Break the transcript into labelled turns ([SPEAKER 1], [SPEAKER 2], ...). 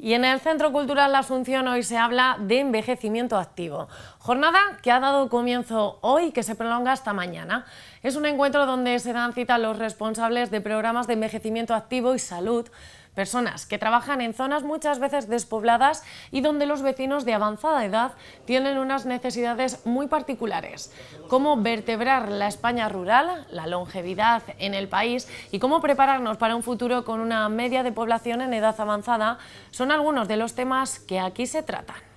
[SPEAKER 1] Y en el Centro Cultural La Asunción hoy se habla de envejecimiento activo, jornada que ha dado comienzo hoy y que se prolonga hasta mañana. Es un encuentro donde se dan cita los responsables de programas de envejecimiento activo y salud personas que trabajan en zonas muchas veces despobladas y donde los vecinos de avanzada edad tienen unas necesidades muy particulares. Cómo vertebrar la España rural, la longevidad en el país y cómo prepararnos para un futuro con una media de población en edad avanzada son algunos de los temas que aquí se tratan.